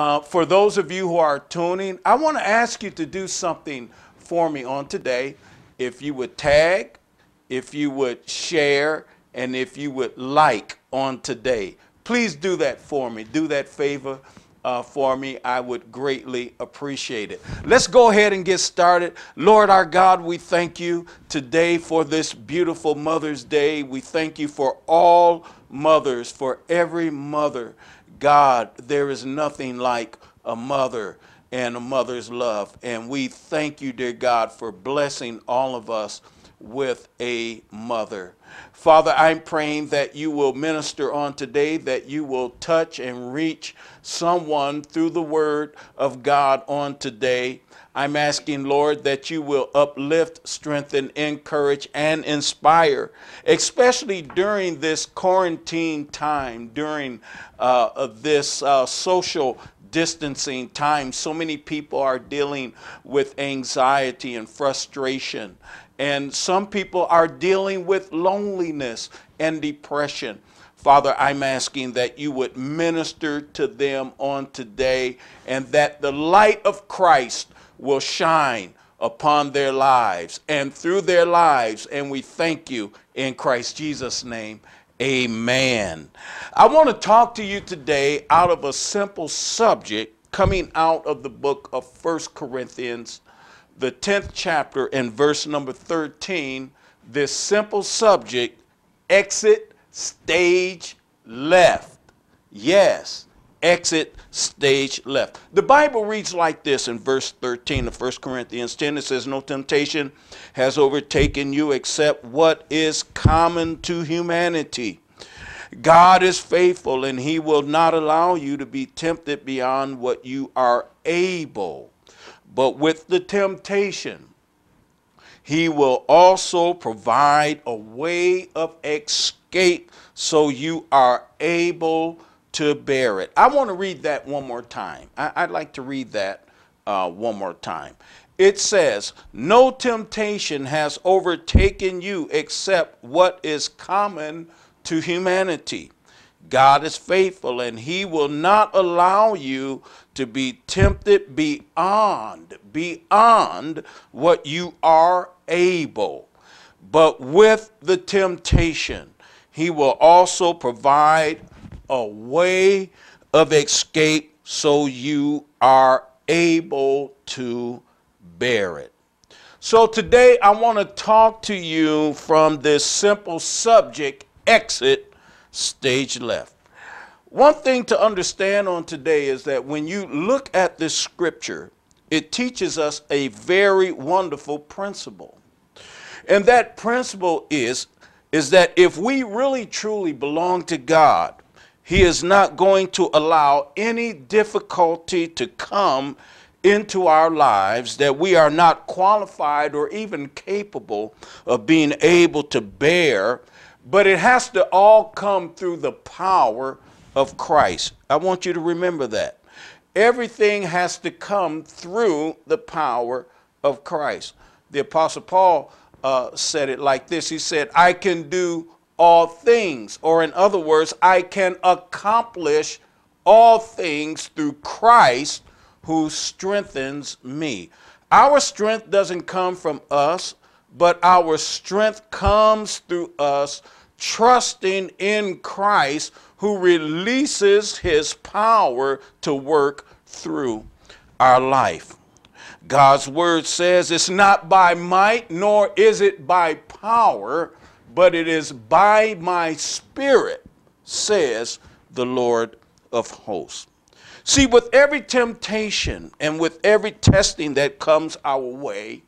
Uh, for those of you who are tuning, I want to ask you to do something for me on today. If you would tag, if you would share, and if you would like on today, please do that for me. Do that favor. Uh, for me, I would greatly appreciate it. Let's go ahead and get started. Lord our God, we thank you today for this beautiful Mother's Day. We thank you for all mothers, for every mother God, there is nothing like a mother and a mother's love. And we thank you, dear God, for blessing all of us with a mother. Father, I'm praying that you will minister on today, that you will touch and reach someone through the word of God on today. I'm asking, Lord, that you will uplift, strengthen, encourage, and inspire, especially during this quarantine time, during uh, this uh, social distancing time. So many people are dealing with anxiety and frustration, and some people are dealing with loneliness and depression. Father, I'm asking that you would minister to them on today and that the light of Christ will shine upon their lives and through their lives. And we thank you in Christ Jesus' name. Amen. I want to talk to you today out of a simple subject coming out of the book of First Corinthians, the 10th chapter, and verse number 13. This simple subject exit stage left. Yes, exit stage left. The Bible reads like this in verse 13 of 1 Corinthians 10. It says, No temptation has overtaken you except what is common to humanity. God is faithful and he will not allow you to be tempted beyond what you are able. But with the temptation, he will also provide a way of escape so you are able to bear it. I want to read that one more time. I, would like to read that uh, one more time. It says, No temptation has overtaken you except what is common to humanity. God is faithful and he will not allow you to be tempted beyond, beyond what you are able. But with the temptation, he will also provide a way of escape so you are able to bear it. So today I want to talk to you from this simple subject exit stage left. One thing to understand on today is that when you look at this scripture, it teaches us a very wonderful principle. And that principle is is that if we really truly belong to God, he is not going to allow any difficulty to come into our lives that we are not qualified or even capable of being able to bear, but it has to all come through the power of Christ. I want you to remember that. Everything has to come through the power of Christ. The Apostle Paul uh, said it like this He said, I can do all things. Or, in other words, I can accomplish all things through Christ who strengthens me. Our strength doesn't come from us, but our strength comes through us trusting in Christ who releases his power to work through our life. God's word says it's not by might nor is it by power, but it is by my spirit, says the Lord of hosts. See, with every temptation and with every testing that comes our way,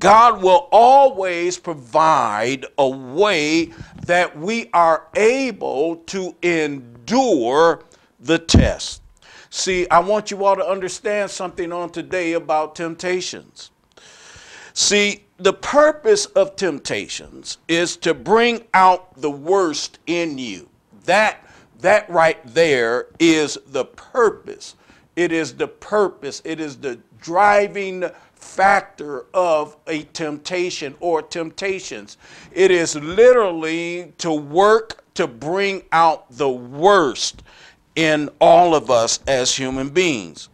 God will always provide a way that we are able to endure the test. See, I want you all to understand something on today about temptations. See, the purpose of temptations is to bring out the worst in you. That that right there is the purpose. It is the purpose. It is the driving factor of a temptation or temptations. It is literally to work to bring out the worst in all of us as human beings.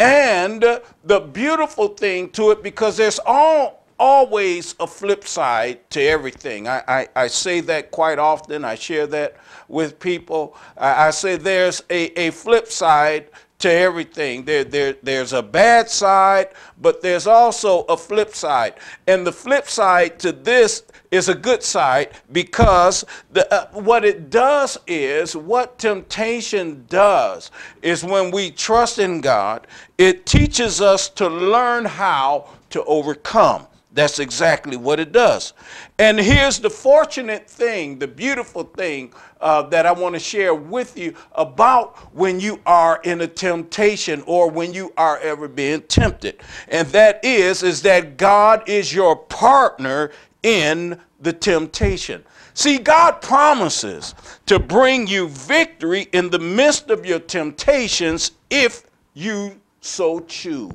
And the beautiful thing to it, because there's all always a flip side to everything. I, I, I, say that quite often. I share that with people. I, I say there's a, a flip side to everything. There, there, there's a bad side, but there's also a flip side. And the flip side to this is a good side because the, uh, what it does is, what temptation does is when we trust in God, it teaches us to learn how to overcome. That's exactly what it does. And here's the fortunate thing, the beautiful thing uh, that I want to share with you about when you are in a temptation or when you are ever being tempted. And that is, is that God is your partner in the temptation. See, God promises to bring you victory in the midst of your temptations if you so choose.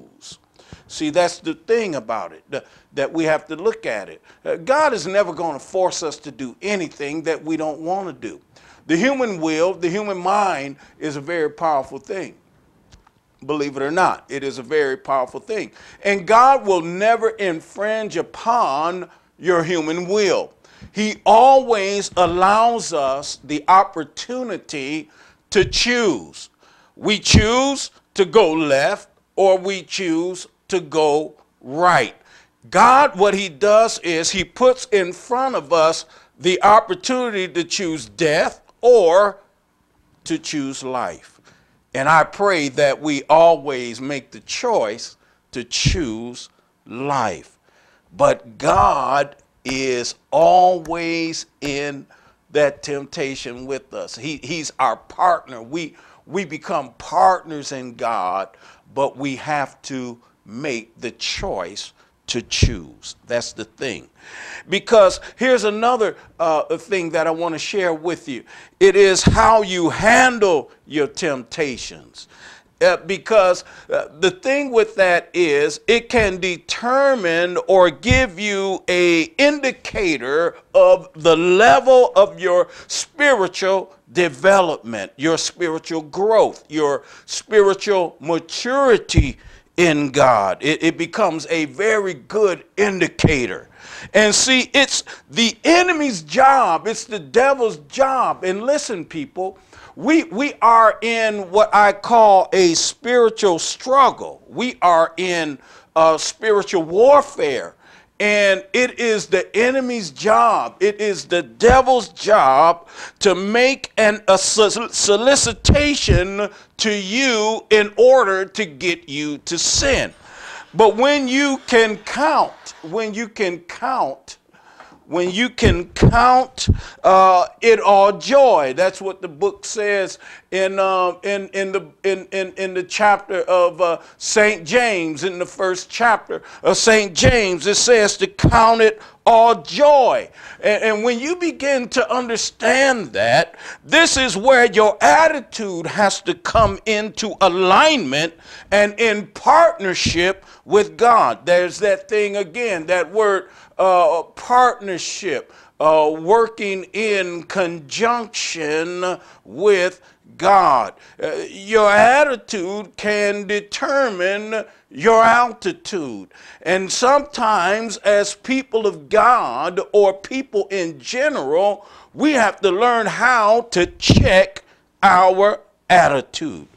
See, that's the thing about it, that we have to look at it. Uh, God is never going to force us to do anything that we don't want to do. The human will, the human mind is a very powerful thing. Believe it or not, it is a very powerful thing. And God will never infringe upon your human will. He always allows us the opportunity to choose. We choose to go left or we choose to go right. God, what he does is he puts in front of us the opportunity to choose death or to choose life. And I pray that we always make the choice to choose life. But God is always in that temptation with us. He, he's our partner. We, we become partners in God, but we have to make the choice to choose. That's the thing. Because here's another uh, thing that I want to share with you it is how you handle your temptations. Uh, because uh, the thing with that is it can determine or give you a indicator of the level of your spiritual development your spiritual growth your spiritual maturity in God. It, it, becomes a very good indicator. And see, it's the enemy's job, it's the devil's job. And listen, people, we, we are in what I call a spiritual struggle, we are in uh, spiritual warfare. And it is the enemy's job, it is the devil's job to make an, a solicitation to you in order to get you to sin. But when you can count, when you can count when you can count uh, it all joy. That's what the book says in, uh, in, in, the, in, in, in the chapter of uh, St. James, in the first chapter of St. James. It says to count it all joy. And, and when you begin to understand that, this is where your attitude has to come into alignment and in partnership with God. There's that thing again, that word uh, partnership, uh, working in conjunction with God. Uh, your attitude can determine your altitude. And sometimes, as people of God or people in general, we have to learn how to check our attitude.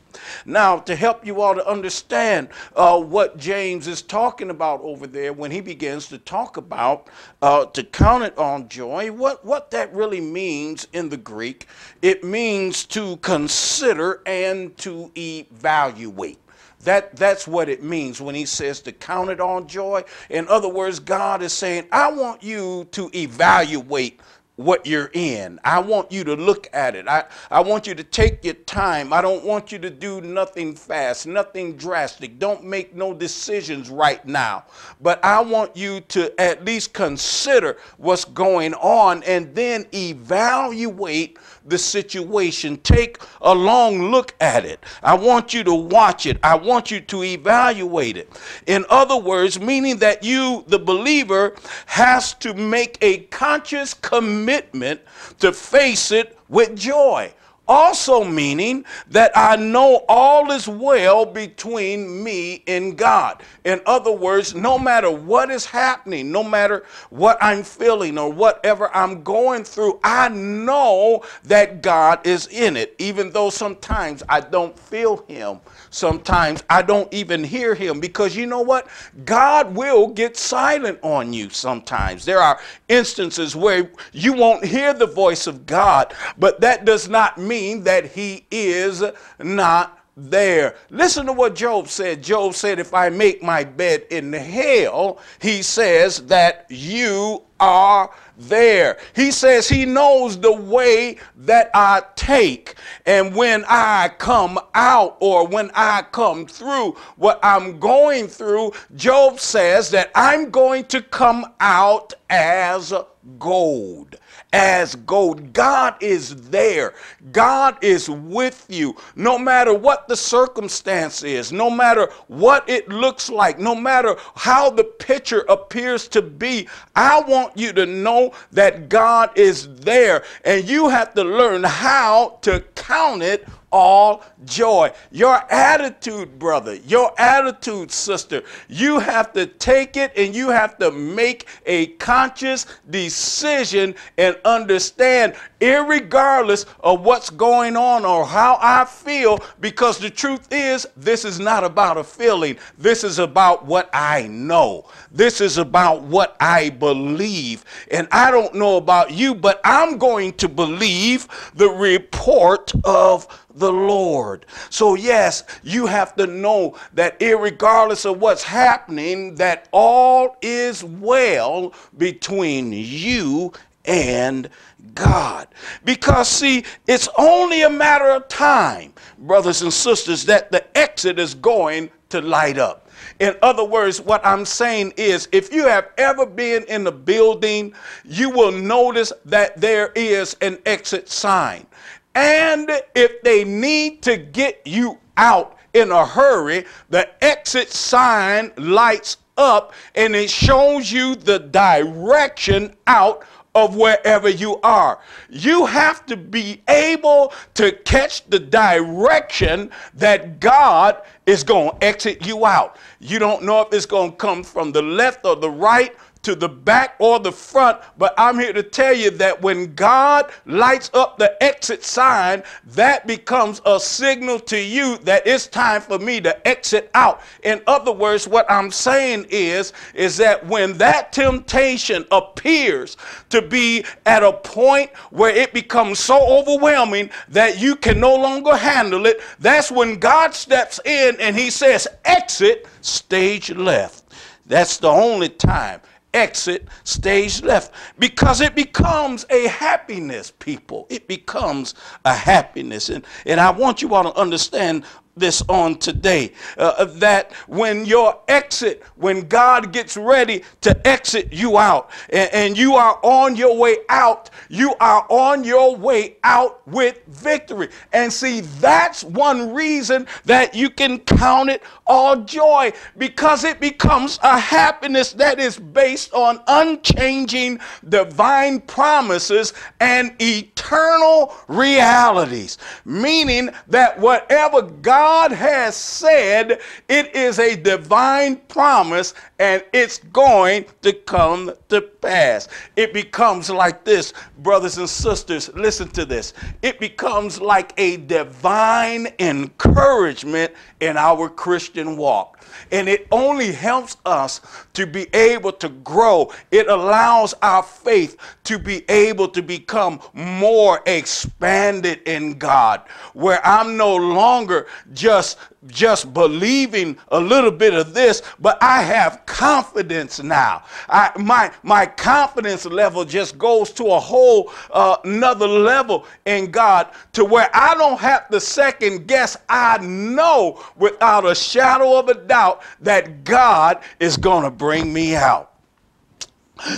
Now, to help you all to understand uh, what James is talking about over there when he begins to talk about uh, to count it on joy, what, what that really means in the Greek, it means to consider and to evaluate. That, that's what it means when he says to count it on joy. In other words, God is saying, I want you to evaluate what you're in. I want you to look at it. I, I want you to take your time. I don't want you to do nothing fast, nothing drastic. Don't make no decisions right now. But I want you to at least consider what's going on and then evaluate the situation. Take a long look at it. I want you to watch it. I want you to evaluate it. In other words, meaning that you, the believer, has to make a conscious commitment to face it with joy also meaning that I know all is well between me and God. In other words, no matter what is happening, no matter what I'm feeling or whatever I'm going through, I know that God is in it, even though sometimes I don't feel Him sometimes I don't even hear him because you know what? God will get silent on you sometimes. There are instances where you won't hear the voice of God, but that does not mean that he is not there. Listen to what Job said. Job said, If I make my bed in hell, he says that you are there. He says he knows the way that I take and when I come out or when I come through what I'm going through. Job says that I'm going to come out as gold. As gold. God is there. God is with you. No matter what the circumstance is, no matter what it looks like, no matter how the picture appears to be, I want you to know that God is there. And you have to learn how to count it all joy. Your attitude, brother, your attitude, sister, you have to take it and you have to make a conscious decision and understand, regardless of what's going on or how I feel, because the truth is, this is not about a feeling. This is about what I know. This is about what I believe. And I don't know about you, but I'm going to believe the report of the Lord. So yes, you have to know that regardless of what's happening, that all is well between you and God. Because, see, it's only a matter of time, brothers and sisters, that the exit is going to light up. In other words, what I'm saying is if you have ever been in the building, you will notice that there is an exit sign. And if they need to get you out in a hurry, the exit sign lights up and it shows you the direction out of wherever you are. You have to be able to catch the direction that God is going to exit you out. You don't know if it's going to come from the left or the right to the back or the front, but I'm here to tell you that when God lights up the exit sign, that becomes a signal to you that it's time for me to exit out. In other words, what I'm saying is is that when that temptation appears to be at a point where it becomes so overwhelming that you can no longer handle it, that's when God steps in and he says, "Exit stage left." That's the only time exit stage left because it becomes a happiness people it becomes a happiness and, and i want you all to understand this on today uh, uh, that when your exit, when God gets ready to exit you out, and, and you are on your way out, you are on your way out with victory. And see, that's one reason that you can count it all joy because it becomes a happiness that is based on unchanging divine promises and eternity eternal realities, meaning that whatever God has said, it is a divine promise and it's going to come to pass. It becomes like this, brothers and sisters, listen to this. It becomes like a divine encouragement in our Christian walk. And it only helps us to be able to grow. It allows our faith to be able to become more more expanded in God, where I'm no longer just just believing a little bit of this, but I have confidence now. I, my my confidence level just goes to a whole uh, another level in God, to where I don't have to second guess. I know without a shadow of a doubt that God is going to bring me out.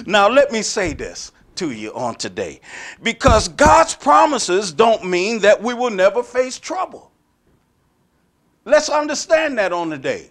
Now let me say this to you on today because God's promises don't mean that we will never face trouble. Let's understand that on today.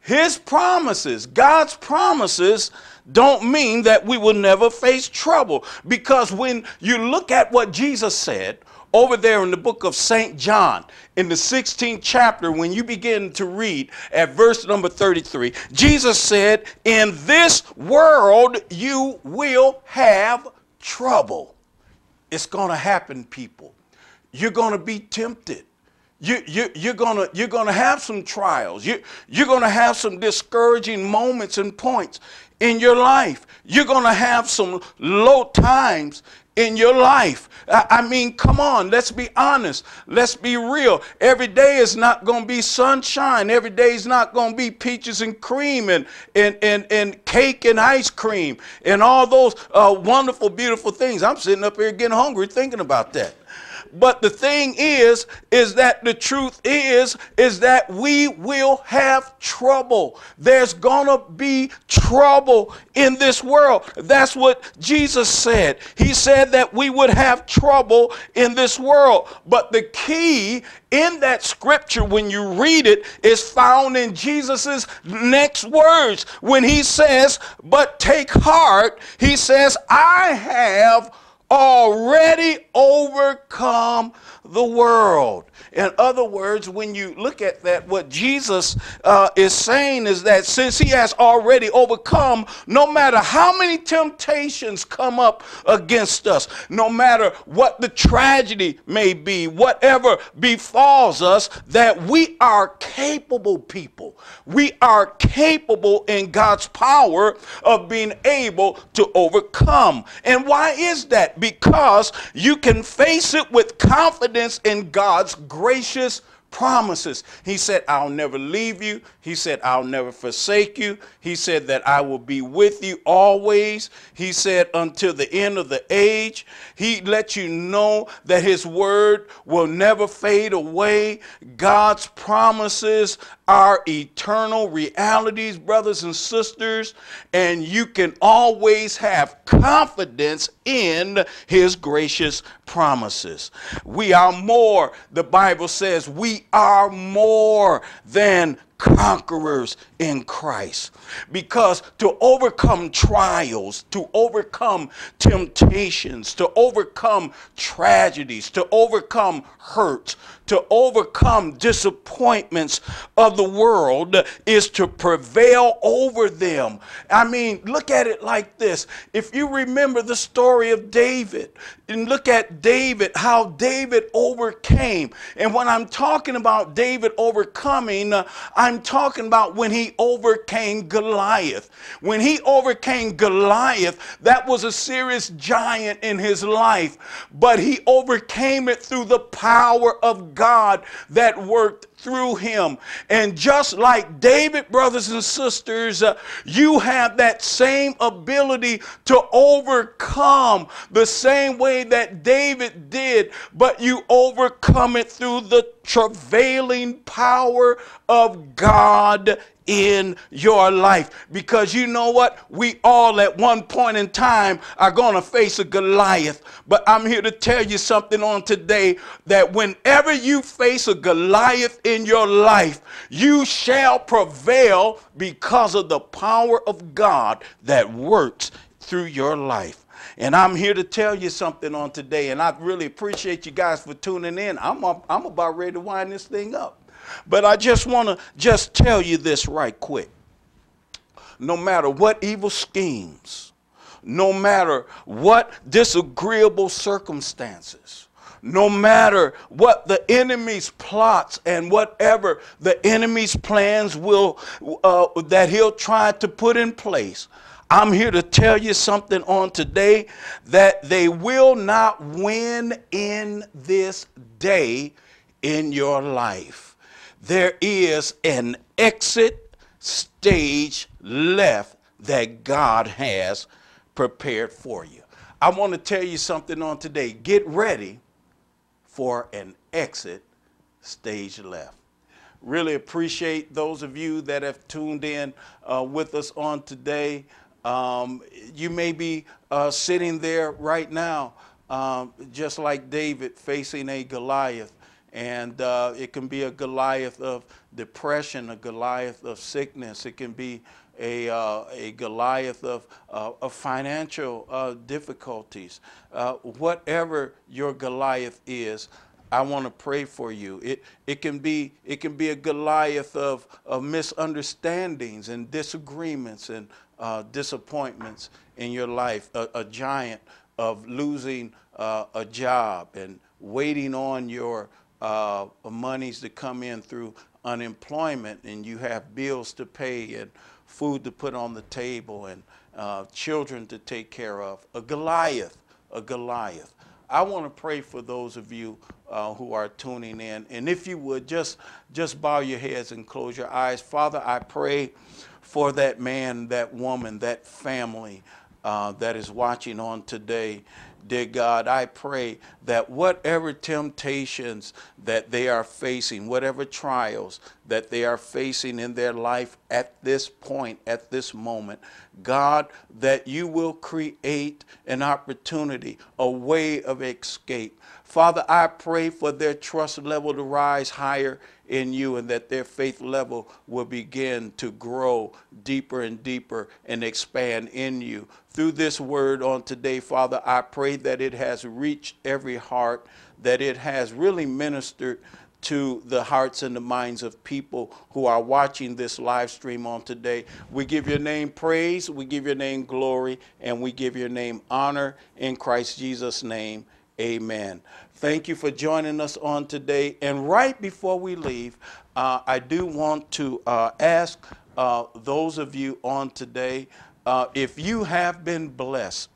His promises, God's promises, don't mean that we will never face trouble because when you look at what Jesus said, over there in the book of St. John, in the 16th chapter, when you begin to read at verse number 33, Jesus said, In this world you will have trouble. It's going to happen, people. You're going to be tempted. You, you, you're gonna you're gonna have some trials. You, you're gonna have some discouraging moments and points in your life. You're gonna have some low times in your life. I mean, come on, let's be honest. Let's be real. Every day is not going to be sunshine. Every day is not going to be peaches and cream and, and, and, and cake and ice cream and all those uh, wonderful, beautiful things. I'm sitting up here getting hungry thinking about that. But the thing is, is that the truth is, is that we will have trouble. There's gonna be trouble in this world. That's what Jesus said. He said that we would have trouble in this world. But the key in that scripture, when you read it, is found in Jesus's next words when he says, But take heart, he says, I have already overcome the world. In other words, when you look at that, what Jesus uh, is saying is that since he has already overcome, no matter how many temptations come up against us, no matter what the tragedy may be, whatever befalls us, that we are capable people. We are capable in God's power of being able to overcome. And why is that? because you can face it with confidence in God's gracious promises. He said, I'll never leave you. He said, I'll never forsake you. He said that I will be with you always. He said, until the end of the age. He let you know that his word will never fade away. God's promises are eternal realities, brothers and sisters, and you can always have confidence in his gracious promises. We are more, the Bible says, we are more than conquerors in Christ. Because to overcome trials, to overcome temptations, to overcome tragedies, to overcome hurts, to overcome disappointments of the world is to prevail over them. I mean, look at it like this. If you remember the story of David, and look at David, how David overcame. And when I'm talking about David overcoming, I uh, I'm talking about when he overcame Goliath. When he overcame Goliath, that was a serious giant in his life, but he overcame it through the power of God that worked through him. And just like David, brothers and sisters, uh, you have that same ability to overcome the same way that David did, but you overcome it through the travailing power of God in your life. Because you know what? We all at one point in time are going to face a Goliath. But I'm here to tell you something on today that whenever you face a Goliath in your life, you shall prevail because of the power of God that works through your life. And I'm here to tell you something on today, and I really appreciate you guys for tuning in. I'm, I'm about ready to wind this thing up. But I just want to just tell you this right quick. No matter what evil schemes, no matter what disagreeable circumstances, no matter what the enemy's plots and whatever the enemy's plans will uh, that he'll try to put in place i'm here to tell you something on today that they will not win in this day in your life there is an exit stage left that god has prepared for you i want to tell you something on today get ready for an exit stage left. Really appreciate those of you that have tuned in uh, with us on today. Um, you may be uh, sitting there right now, um, just like David facing a Goliath. And uh, it can be a Goliath of depression, a Goliath of sickness. It can be a, uh, a Goliath of, uh, of financial uh, difficulties. Uh, whatever your Goliath is, I want to pray for you. It, it, can be, it can be a Goliath of, of misunderstandings and disagreements and uh, disappointments in your life, a, a giant of losing uh, a job and waiting on your monies to come in through unemployment and you have bills to pay and food to put on the table and uh, children to take care of. A Goliath, a Goliath. I want to pray for those of you uh, who are tuning in. And if you would, just, just bow your heads and close your eyes. Father, I pray for that man, that woman, that family uh, that is watching on today. Dear God, I pray that whatever temptations that they are facing, whatever trials that they are facing in their life at this point, at this moment, God, that you will create an opportunity, a way of escape Father, I pray for their trust level to rise higher in you and that their faith level will begin to grow deeper and deeper and expand in you. Through this word on today, Father, I pray that it has reached every heart, that it has really ministered to the hearts and the minds of people who are watching this live stream on today. We give your name praise, we give your name glory, and we give your name honor in Christ Jesus' name. Amen. Thank you for joining us on today. And right before we leave, uh, I do want to uh, ask uh, those of you on today uh, if you have been blessed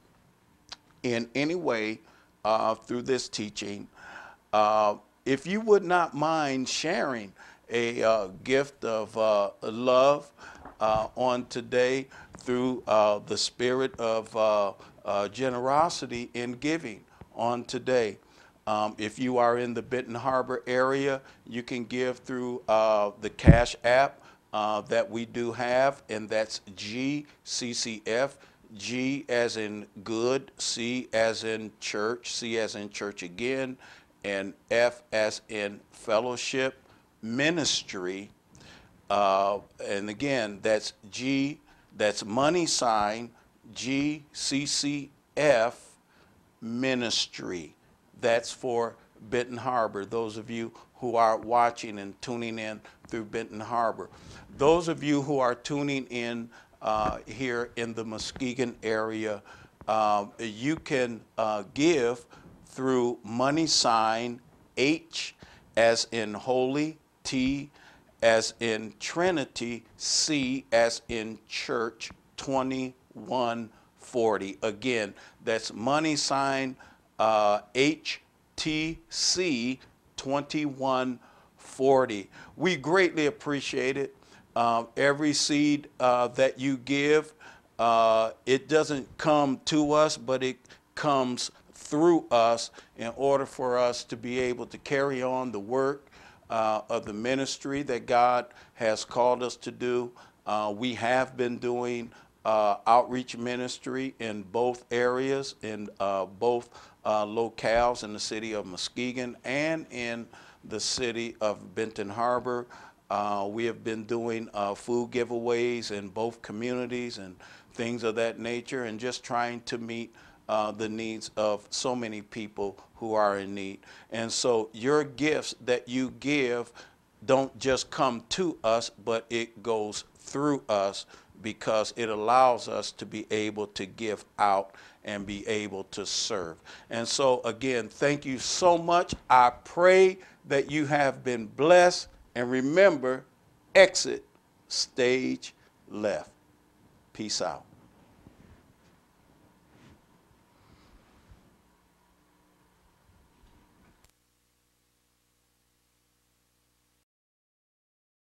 in any way uh, through this teaching, uh, if you would not mind sharing a gift of love on today through the spirit of generosity in giving on today. Um, if you are in the Benton Harbor area, you can give through uh, the Cash App uh, that we do have, and that's GCCF. G as in good, C as in church, C as in church again, and F as in fellowship ministry. Uh, and again, that's G, that's money sign, GCCF ministry. That's for Benton Harbor. Those of you who are watching and tuning in through Benton Harbor. Those of you who are tuning in uh, here in the Muskegon area, um, you can uh, give through money sign H as in holy, T as in Trinity, C as in church 21 40. Again, that's money sign uh, HTC 2140. We greatly appreciate it. Um, every seed uh, that you give, uh, it doesn't come to us, but it comes through us in order for us to be able to carry on the work uh, of the ministry that God has called us to do. Uh, we have been doing uh, outreach ministry in both areas, in uh, both uh, locales in the city of Muskegon and in the city of Benton Harbor. Uh, we have been doing uh, food giveaways in both communities and things of that nature and just trying to meet uh, the needs of so many people who are in need. And so your gifts that you give don't just come to us, but it goes through us because it allows us to be able to give out and be able to serve. And so, again, thank you so much. I pray that you have been blessed. And remember, exit stage left. Peace out.